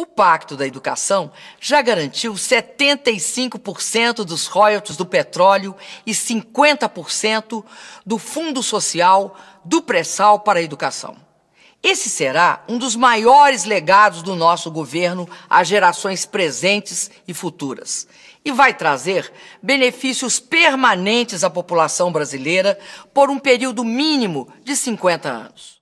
O Pacto da Educação já garantiu 75% dos royalties do petróleo e 50% do Fundo Social do pré-sal para a educação. Esse será um dos maiores legados do nosso governo às gerações presentes e futuras. E vai trazer benefícios permanentes à população brasileira por um período mínimo de 50 anos.